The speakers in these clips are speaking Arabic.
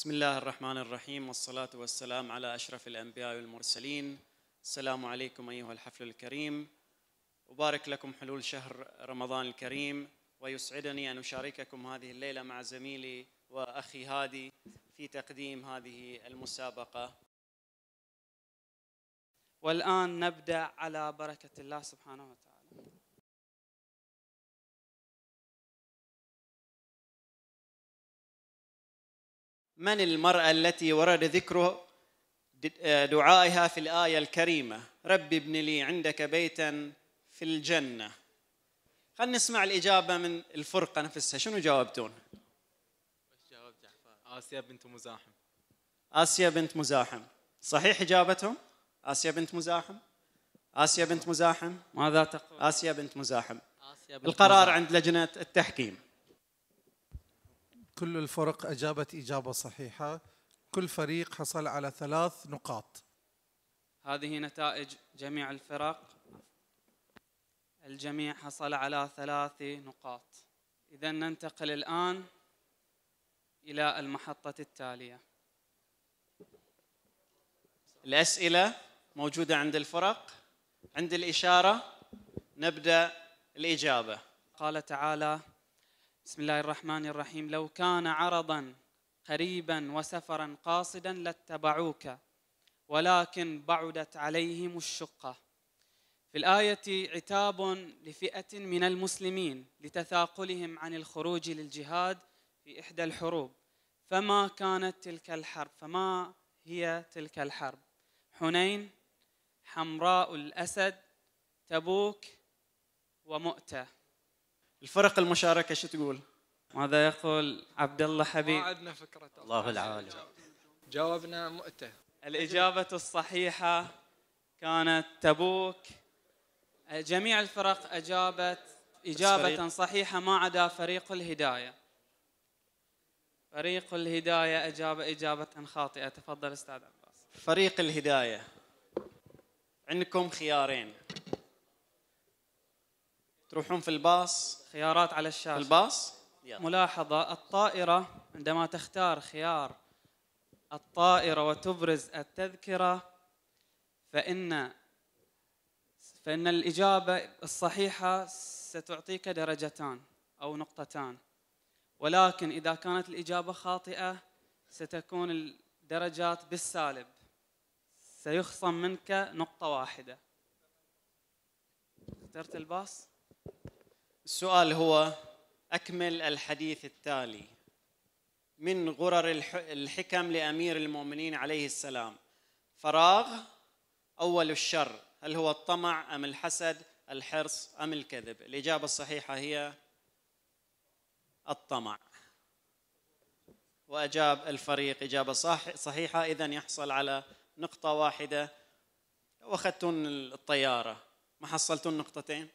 بسم الله الرحمن الرحيم والصلاة والسلام على أشرف الأنبياء والمرسلين السلام عليكم أيها الحفل الكريم أبارك لكم حلول شهر رمضان الكريم ويسعدني أن أشارككم هذه الليلة مع زميلي وأخي هادي في تقديم هذه المسابقة والآن نبدأ على بركة الله سبحانه وتعالى من المرأة التي ورد ذكر آه، دعائها في الآية الكريمة ربي ابن لي عندك بيتا في الجنة خلينا نسمع الإجابة من الفرقة نفسها شنو جاوبتون آسيا بنت مزاحم آسيا بنت مزاحم صحيح إجابتهم آسيا بنت مزاحم آسيا بنت مزاحم ماذا تقول آسيا بنت مزاحم آسيا بنت القرار مزاحم. عند لجنة التحكيم كل الفرق أجابت إجابة صحيحة كل فريق حصل على ثلاث نقاط هذه نتائج جميع الفرق الجميع حصل على ثلاث نقاط إذا ننتقل الآن إلى المحطة التالية الأسئلة موجودة عند الفرق عند الإشارة نبدأ الإجابة قال تعالى بسم الله الرحمن الرحيم لو كان عرضا قريبا وسفرا قاصدا لاتبعوك ولكن بعدت عليهم الشقه في الايه عتاب لفئه من المسلمين لتثاقلهم عن الخروج للجهاد في احدى الحروب فما كانت تلك الحرب فما هي تلك الحرب حنين حمراء الاسد تبوك ومؤته الفرق المشاركه شو تقول؟ ماذا يقول عبد الله حبيب؟ ما عندنا فكره الله العالم جاوبنا مؤته الاجابه الصحيحه كانت تبوك جميع الفرق اجابت اجابه صحيحه ما عدا فريق الهدايه فريق الهدايه اجاب اجابه خاطئه تفضل استاذ عباس فريق الهدايه عندكم خيارين تروحون في الباص خيارات على الشاشه في الباص يلا. ملاحظه الطائره عندما تختار خيار الطائره وتبرز التذكره فان فان الاجابه الصحيحه ستعطيك درجتان او نقطتان ولكن اذا كانت الاجابه خاطئه ستكون الدرجات بالسالب سيخصم منك نقطه واحده اخترت الباص السؤال هو أكمل الحديث التالي من غرر الحكم لأمير المؤمنين عليه السلام فراغ أول الشر هل هو الطمع أم الحسد الحرص أم الكذب الإجابة الصحيحة هي الطمع وأجاب الفريق إجابة صح صحيحة إذا يحصل على نقطة واحدة وأخذتون الطيارة ما حصلتون نقطتين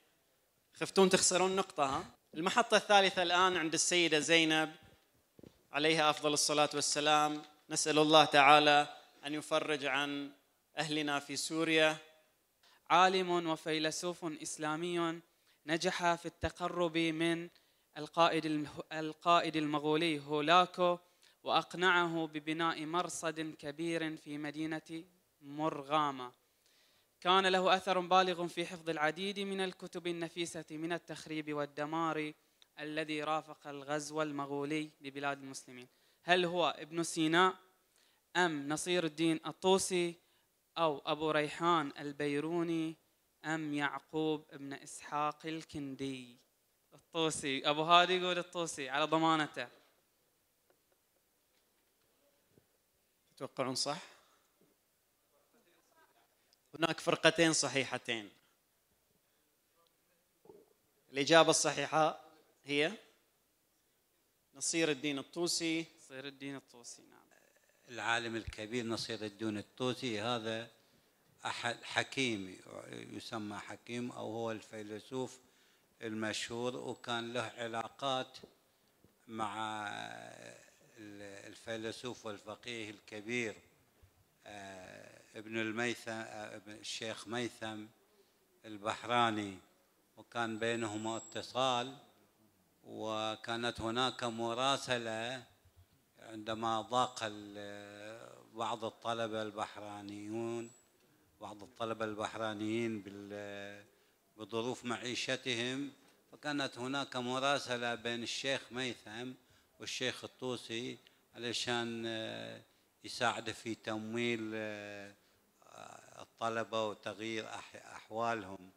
خفتون تخسرون نقطة ها المحطة الثالثة الآن عند السيدة زينب عليها أفضل الصلاة والسلام نسأل الله تعالى أن يفرج عن أهلنا في سوريا عالم وفيلسوف إسلامي نجح في التقرب من القائد القائد المغولي هولاكو وأقنعه ببناء مرصد كبير في مدينة مرغامة كان له أثر بالغ في حفظ العديد من الكتب النفيسة من التخريب والدمار الذي رافق الغزو المغولي لبلاد المسلمين هل هو ابن سيناء أم نصير الدين الطوسي أو أبو ريحان البيروني أم يعقوب ابن إسحاق الكندي الطوسي أبو هادي يقول الطوسي على ضمانته تتوقعون صح؟ هناك فرقتين صحيحتين الإجابة الصحيحة هي نصير الدين الطوسي نصير الدين الطوسي نعم العالم الكبير نصير الدين الطوسي هذا أحد حكيم يسمى حكيم أو هو الفيلسوف المشهور وكان له علاقات مع الفيلسوف والفقيه الكبير آه، ابن الميثم الشيخ ميثم البحراني وكان بينهما اتصال وكانت هناك مراسلة عندما ضاق بعض الطلبة البحرانيون بعض الطلبة البحرانيين بظروف معيشتهم فكانت هناك مراسلة بين الشيخ ميثم والشيخ الطوسي علشان آه، يساعده في تمويل آه، الطلبة وتغيير أحوالهم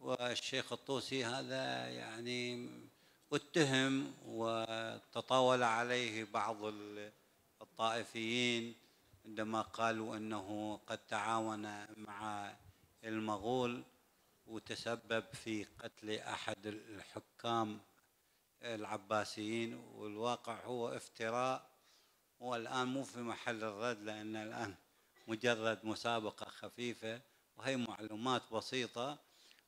والشيخ الطوسي هذا يعني اتهم وتطاول عليه بعض الطائفيين عندما قالوا انه قد تعاون مع المغول وتسبب في قتل احد الحكام العباسيين والواقع هو افتراء والان مو في محل الرد لان الان مجرد مسابقة خفيفة وهي معلومات بسيطة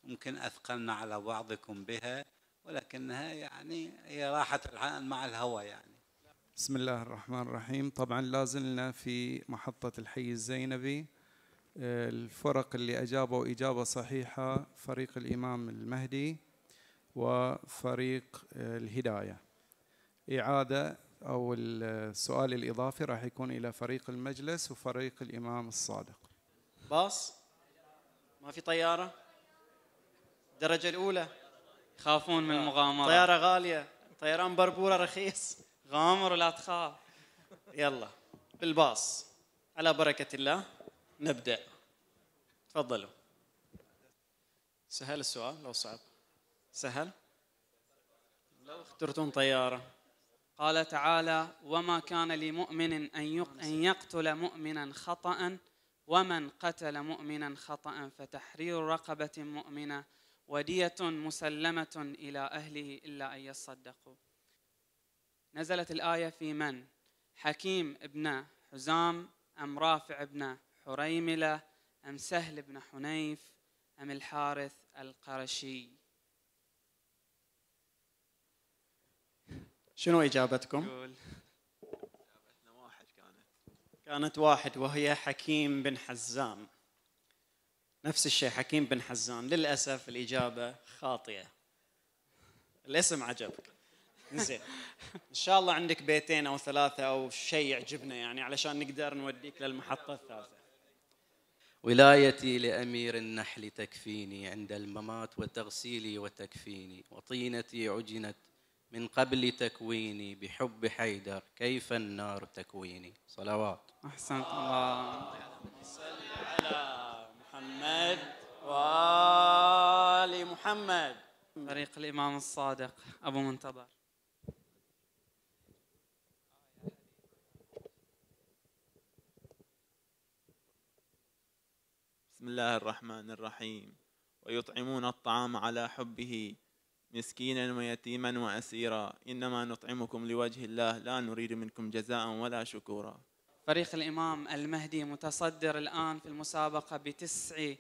ممكن أثقلنا على بعضكم بها ولكنها يعني هي راحت الحال مع الهوى يعني بسم الله الرحمن الرحيم طبعا لازلنا في محطة الحي الزينبي الفرق اللي أجابوا إجابة صحيحة فريق الإمام المهدي وفريق الهداية إعادة أو السؤال الإضافي راح يكون إلى فريق المجلس وفريق الإمام الصادق باص ما في طيارة الدرجة الأولى يخافون من المغامرة آه. طيارة غالية طيران بربورة رخيص غامر ولا تخاف يلا بالباص على بركة الله نبدأ تفضلوا سهل السؤال لو صعب سهل لو اخترتم طيارة قال تعالى وما كان لمؤمن أن يقتل مؤمنا خطأ ومن قتل مؤمنا خطأ فتحرير رقبة مؤمنة ودية مسلمة إلى أهله إلا أن يصدقوا نزلت الآية في من؟ حكيم ابن حزام أم رافع ابن حريملة أم سهل بن حنيف أم الحارث القرشي شنو اجابتكم؟ اجابتنا واحد كانت كانت واحد وهي حكيم بن حزام نفس الشيء حكيم بن حزام للاسف الاجابه خاطئه الاسم عجبك زين ان شاء الله عندك بيتين او ثلاثه او شيء يعجبنا يعني علشان نقدر نوديك للمحطه الثالثه ولايتي لأمير النحل تكفيني عند الممات وتغسيلي وتكفيني وطينتي عجنت من قبل تكويني بحب حيدر كيف النار تكويني صلوات أحسنت الله صل على محمد وآل محمد طريق الإمام الصادق أبو منتظر بسم الله الرحمن الرحيم ويطعمون الطعام على حبه مسكينا ويتيما واسيرا انما نطعمكم لوجه الله لا نريد منكم جزاء ولا شكورا. فريق الامام المهدي متصدر الان في المسابقه بتسع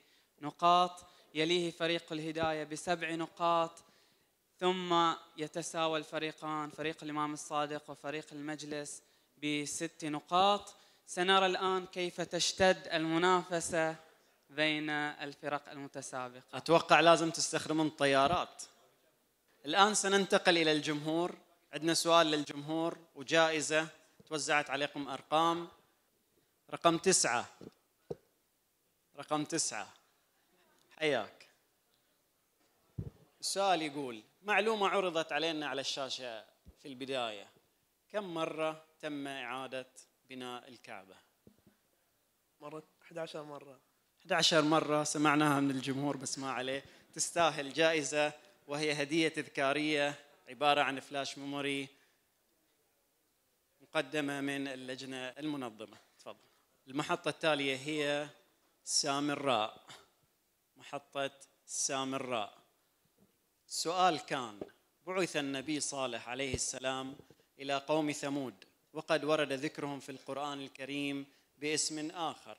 نقاط يليه فريق الهدايه بسبع نقاط ثم يتساوى الفريقان فريق الامام الصادق وفريق المجلس بست نقاط سنرى الان كيف تشتد المنافسه بين الفرق المتسابقه. اتوقع لازم تستخدمون الطيارات الآن سننتقل إلى الجمهور عندنا سؤال للجمهور وجائزة توزعت عليكم أرقام رقم تسعة رقم تسعة حياك السؤال يقول معلومة عرضت علينا على الشاشة في البداية كم مرة تم إعادة بناء الكعبة؟ مرة 11 مرة 11 مرة سمعناها من الجمهور بس ما عليه تستاهل جائزة وهي هدية تذكارية عبارة عن فلاش ميموري مقدمة من اللجنة المنظمة تفضل المحطة التالية هي سامراء محطة سامراء السؤال كان بعث النبي صالح عليه السلام إلى قوم ثمود وقد ورد ذكرهم في القرآن الكريم باسم آخر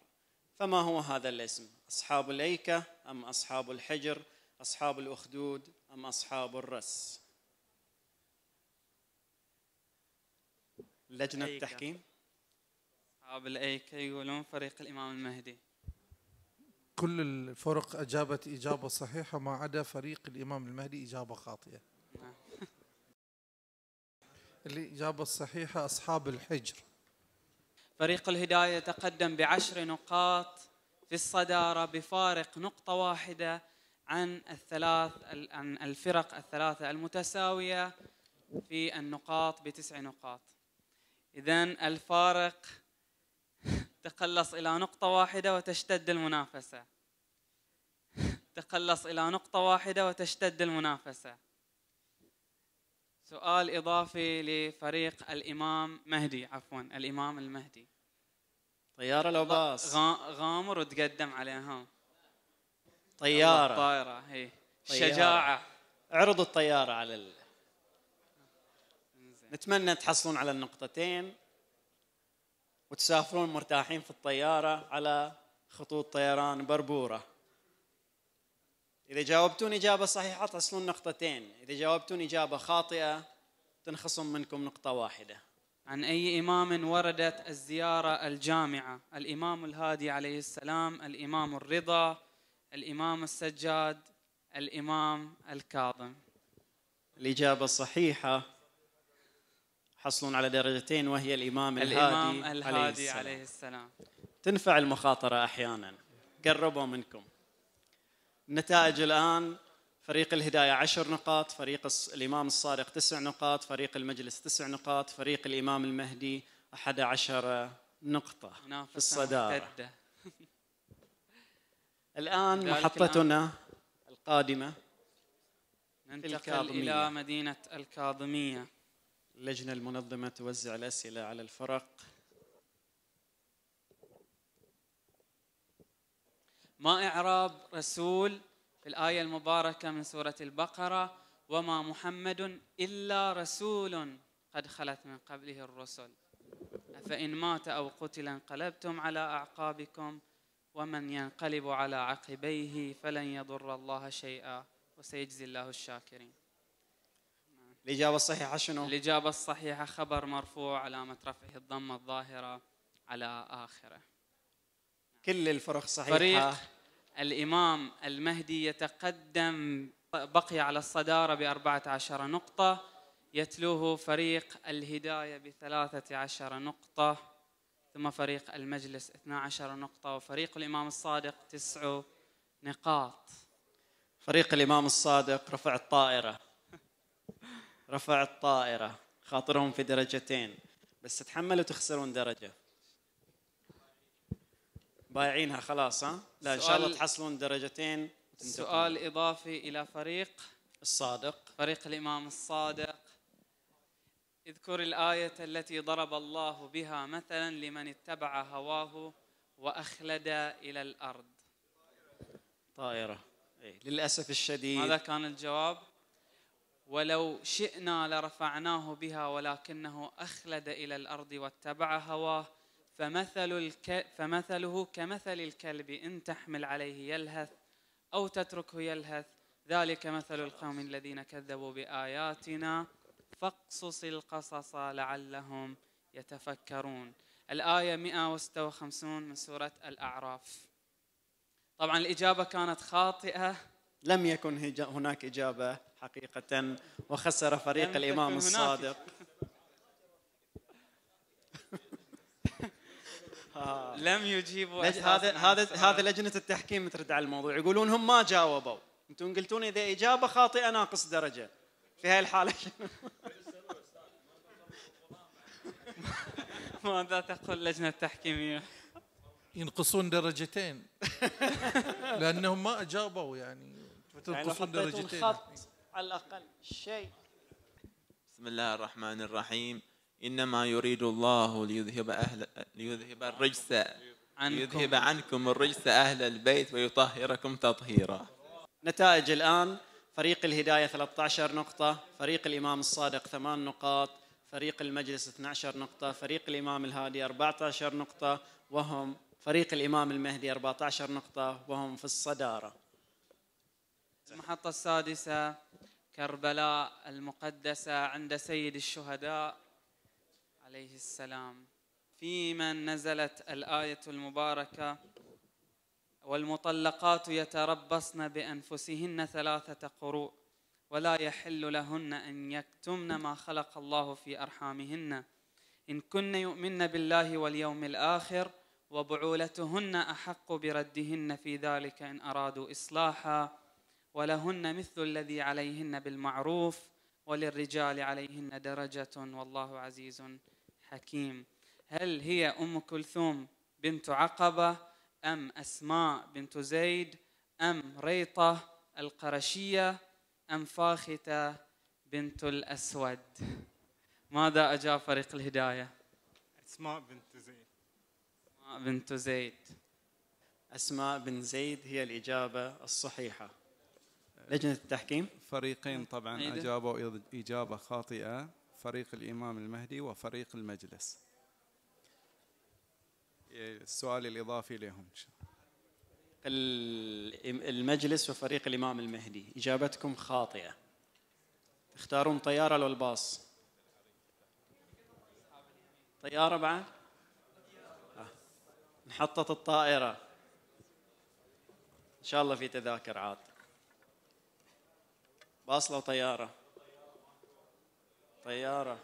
فما هو هذا الاسم؟ أصحاب الأيكة أم أصحاب الحجر؟ أصحاب الأخدود أم أصحاب الرس لجنة التحكيم؟ أصحاب الأيكة يقولون فريق الإمام المهدي كل الفرق أجابت إجابة صحيحة ما عدا فريق الإمام المهدي إجابة خاطئة نعم. الإجابة الصحيحة أصحاب الحجر فريق الهداية تقدم بعشر نقاط في الصدارة بفارق نقطة واحدة عن الثلاث عن الفرق الثلاثة المتساوية في النقاط بتسع نقاط إذا الفارق تقلص إلى نقطة واحدة وتشتد المنافسة تقلص إلى نقطة واحدة وتشتد المنافسة سؤال إضافي لفريق الإمام مهدي عفوا الإمام المهدي طيارة لو باص غامر وتقدم عليهم طياره طائرة هي إيه. شجاعة عرضوا الطياره على ال... نتمنى تحصلون على النقطتين وتسافرون مرتاحين في الطياره على خطوط طيران بربوره اذا جاوبتون اجابه صحيحه تحصلون نقطتين اذا جاوبتون اجابه خاطئه تنخصم منكم نقطه واحده عن أي إمام وردت الزيارة الجامعة الإمام الهادي عليه السلام الإمام الرضا الإمام السجاد الإمام الكاظم الإجابة الصحيحة حصلون على درجتين وهي الإمام الهادي, الإمام الهادي عليه, السلام. عليه السلام تنفع المخاطرة أحيانا قربوا منكم النتائج الآن فريق الهداية عشر نقاط فريق الإمام الصادق تسع نقاط فريق المجلس تسع نقاط فريق الإمام المهدي أحد عشر نقطة في الصدارة الآن محطتنا القادمة ننتقل إلى مدينة الكاظمية اللجنة المنظمة توزع الأسئلة على الفرق ما إعراب رسول في الآية المباركة من سورة البقرة وما محمد إلا رسول قد خلت من قبله الرسل أفإن مات أو قتل انقلبتم على أعقابكم ۖ ومن ينقلب على عقبيه فلن يضر الله شيئا وسيجزي الله الشاكرين الإجابة الصحيحة شنو؟ الإجابة الصحيحة خبر مرفوع علامة رفعه الضمة الظاهرة على آخره كل الفرق صحيحة فريق الإمام المهدي يتقدم بقي على الصدارة بأربعة عشر نقطة يتلوه فريق الهداية بثلاثة عشر نقطة ثم فريق المجلس 12 نقطة وفريق الإمام الصادق 9 نقاط فريق الإمام الصادق رفع الطائرة رفع الطائرة خاطرهم في درجتين بس تحملوا تخسرون درجة بايعينها خلاص ها؟ لا إن شاء الله تحصلون درجتين سؤال إضافي إلى فريق الصادق فريق الإمام الصادق اذكر الآية التي ضرب الله بها مثلا لمن اتبع هواه وأخلد إلى الأرض طائرة إيه. للأسف الشديد ماذا كان الجواب ولو شئنا لرفعناه بها ولكنه أخلد إلى الأرض واتبع هواه فمثل الك... فمثله كمثل الكلب إن تحمل عليه يلهث أو تتركه يلهث ذلك مثل القوم الذين كذبوا بآياتنا فاقصص القصص لعلهم يتفكرون الآية 156 من سورة الأعراف طبعا الإجابة كانت خاطئة لم يكن هناك إجابة حقيقة وخسر فريق الإمام الصادق لم يجيبوا هذا هذا هذا لجنه التحكيم ترد على الموضوع يقولون هم ما جاوبوا انتم قلتون اذا اجابه خاطئه ناقص درجه في هاي الحاله ماذا تقول اللجنة التحكيمية؟ ينقصون درجتين لأنهم ما أجابوا يعني تنقصون يعني درجتين على الأقل شيء بسم الله الرحمن الرحيم إنما يريد الله ليذهب أهل ليذهب الرجس عنكم. ليذهب عنكم الرجس أهل البيت ويطهركم تطهيرا نتائج الآن فريق الهداية 13 نقطة فريق الإمام الصادق 8 نقاط فريق المجلس 12 نقطة فريق الإمام الهادي 14 نقطة وهم فريق الإمام المهدي 14 نقطة وهم في الصدارة المحطة السادسة كربلاء المقدسة عند سيد الشهداء عليه السلام في من نزلت الآية المباركة والمطلقات يتربصن بأنفسهن ثلاثة قروء ولا يحل لهن أن يكتمن ما خلق الله في أرحامهن إن كن يؤمن بالله واليوم الآخر وبعولتهن أحق بردهن في ذلك إن أرادوا إصلاحا ولهن مثل الذي عليهن بالمعروف وللرجال عليهن درجة والله عزيز حكيم هل هي أم كلثوم بنت عقبة أم أسماء بنت زيد أم ريطة القرشية أنفاختة بنت الأسود ماذا أجاب فريق الهداية؟ أسماء بنت زيد أسماء بنت زيد أسماء بن زيد هي الإجابة الصحيحة لجنة التحكيم فريقين طبعا أجابوا إجابة خاطئة فريق الإمام المهدي وفريق المجلس السؤال الإضافي لهم إن شاء الله المجلس وفريق الإمام المهدي إجابتكم خاطئة تختارون طيارة لو الباص طيارة بعد آه. نحطت الطائرة إن شاء الله في تذاكر عاد باص لو طيارة طيارة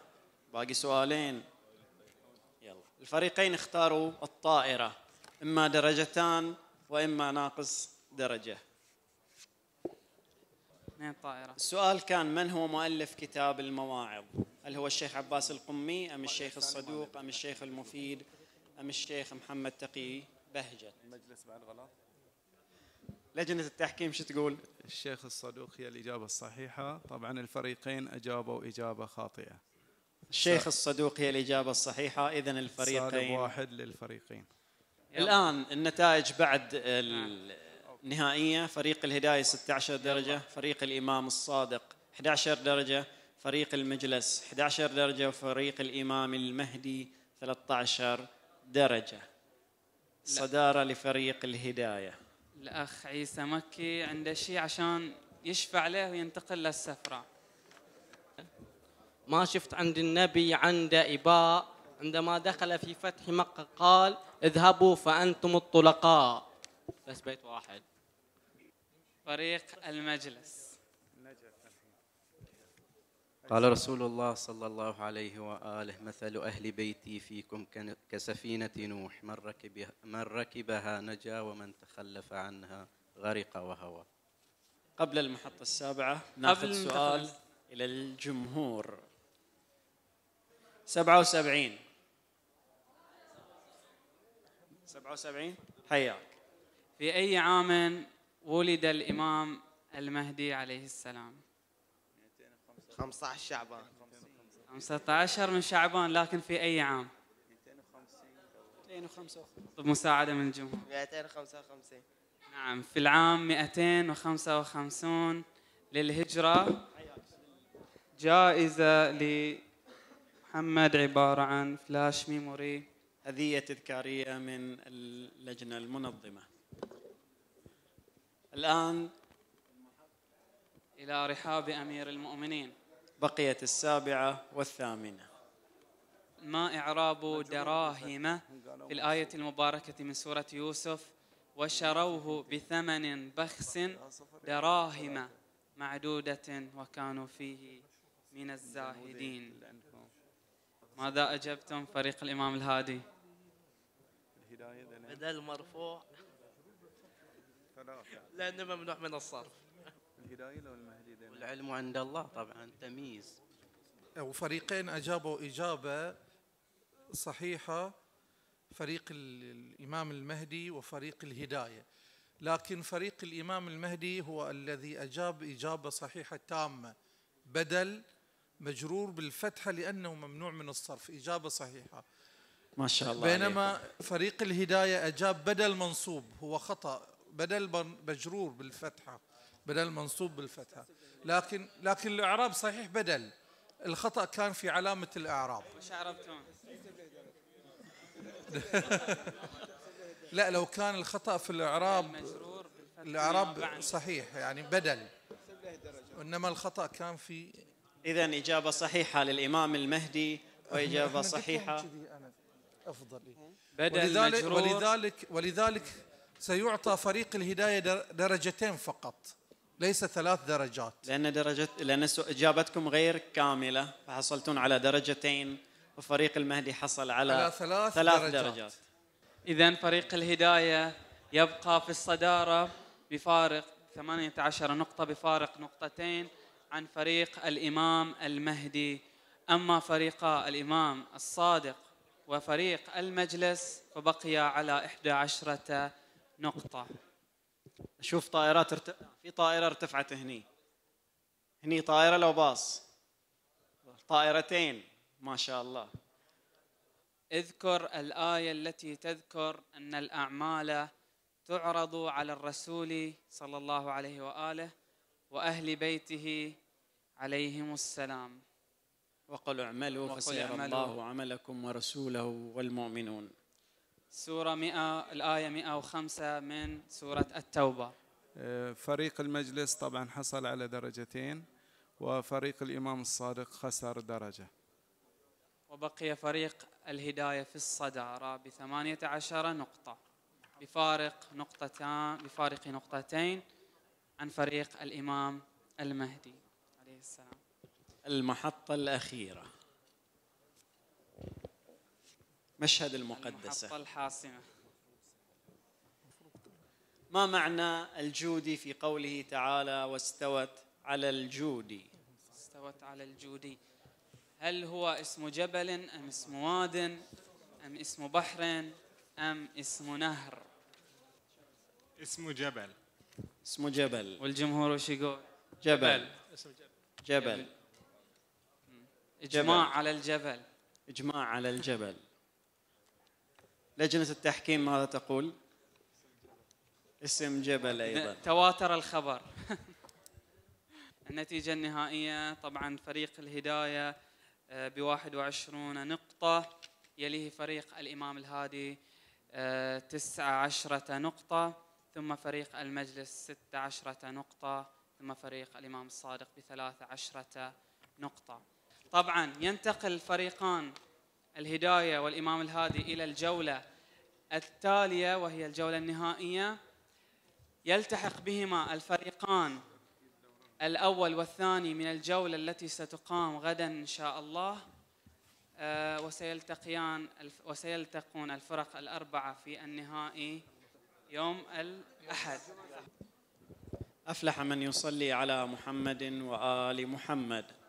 باقي سؤالين يلا الفريقين اختاروا الطائرة إما درجتان واما ناقص درجه. اثنين طائره. السؤال كان من هو مؤلف كتاب المواعظ؟ هل هو الشيخ عباس القمي ام الشيخ الصدوق ام الشيخ المفيد ام الشيخ محمد تقي بهجت؟ المجلس بعد غلط. لجنة التحكيم شو تقول؟ الشيخ الصدوق هي الإجابة الصحيحة طبعا الفريقين أجابوا إجابة خاطئة الشيخ الصدوق هي الإجابة الصحيحة إذا الفريقين صادق واحد للفريقين الان النتائج بعد آه، النهائيه فريق الهدايه 16 درجه فريق الامام الصادق 11 درجه فريق المجلس 11 درجه وفريق الامام المهدي 13 درجه صداره لفريق الهدايه الاخ عيسى مكي عنده شيء عشان يشفع له وينتقل للسفره ما شفت عند النبي عنده اباء عندما دخل في فتح مكة قال اذهبوا فأنتم الطلقاء بس بيت واحد فريق المجلس قال رسول الله صلى الله عليه وآله مثل أهل بيتي فيكم كسفينة نوح من, ركبها من ركبها نجا ومن تخلف عنها غرق وهوى قبل المحطة السابعة ناخذ سؤال إلى الجمهور 77 77 حياك في أي عام ولد الإمام المهدي عليه السلام 15 شعبان 15 من شعبان لكن في أي عام 255 بمساعدة من الجمهور 255 نعم في العام 255 للهجرة جائزة لمحمد عبارة عن فلاش ميموري أذية تذكارية من اللجنة المنظمة الآن إلى رحاب أمير المؤمنين بقيت السابعة والثامنة ما إعراب دراهم في الآية المباركة من سورة يوسف وشروه بثمن بخس دراهم معدودة وكانوا فيه من الزاهدين ماذا أجبتم فريق الإمام الهادي؟ بدل مرفوع لأنه ممنوع من الصرف الهداية لو المهدي والعلم عند الله طبعا تمييز وفريقين أجابوا إجابة صحيحة فريق الإمام المهدي وفريق الهداية لكن فريق الإمام المهدي هو الذي أجاب إجابة صحيحة تامة بدل مجرور بالفتحة لأنه ممنوع من الصرف إجابة صحيحة ما شاء الله بينما عليكم. فريق الهداية أجاب بدل منصوب هو خطأ بدل مجرور بالفتحة بدل منصوب بالفتحة لكن لكن الإعراب صحيح بدل الخطأ كان في علامة الإعراب مش عرفتون لا لو كان الخطأ في الإعراب الإعراب صحيح يعني بدل وإنما الخطأ كان في إذا إجابة صحيحة للإمام المهدي وإجابة صحيحة أفضل بدل ولذلك, ولذلك, ولذلك سيعطى فريق الهداية درجتين فقط ليس ثلاث درجات لأن درجة لأن إجابتكم غير كاملة فحصلتون على درجتين وفريق المهدي حصل على, على ثلاث, ثلاث درجات, درجات. إذا فريق الهداية يبقى في الصدارة بفارق 18 نقطة بفارق نقطتين عن فريق الإمام المهدي أما فريقا الإمام الصادق وفريق المجلس فبقي على 11 نقطة أشوف طائرات ارت... في طائرة ارتفعت هني هني طائرة لو باص طائرتين ما شاء الله اذكر الآية التي تذكر أن الأعمال تعرض على الرسول صلى الله عليه وآله وأهل بيته عليهم السلام وقل اعملوا فسيرى الله عملكم ورسوله والمؤمنون سورة 100 الآية 105 من سورة التوبة آه، فريق المجلس طبعا حصل على درجتين وفريق الإمام الصادق خسر درجة وبقي فريق الهداية في الصدارة بثمانية عشر نقطة بفارق نقطتان بفارق نقطتين عن فريق الإمام المهدي عليه السلام المحطة الأخيرة مشهد المقدسة المحطة الحاسمة ما معنى الجودي في قوله تعالى واستوت على الجودي استوت على الجودي هل هو اسم جبل أم اسم واد أم اسم بحر أم اسم نهر اسمه جبل اسمه جبل والجمهور وش يقول جبل. جبل. جبل جبل إجماع على الجبل إجماع على الجبل لجنة التحكيم ماذا تقول؟ اسم جبل أيضا تواتر الخبر النتيجة النهائية طبعا فريق الهداية آه، ب 21 نقطة يليه فريق الإمام الهادي 19 آه، نقطة ثم فريق المجلس 16 نقطة ثم فريق الإمام الصادق ب 13 نقطة طبعا ينتقل الفريقان الهداية والإمام الهادي إلى الجولة التالية وهي الجولة النهائية يلتحق بهما الفريقان الأول والثاني من الجولة التي ستقام غدا إن شاء الله آه، وسيلتقيان وسيلتقون الفرق الأربعة في النهائي يوم الأحد أفلح من يصلي على محمد وآل محمد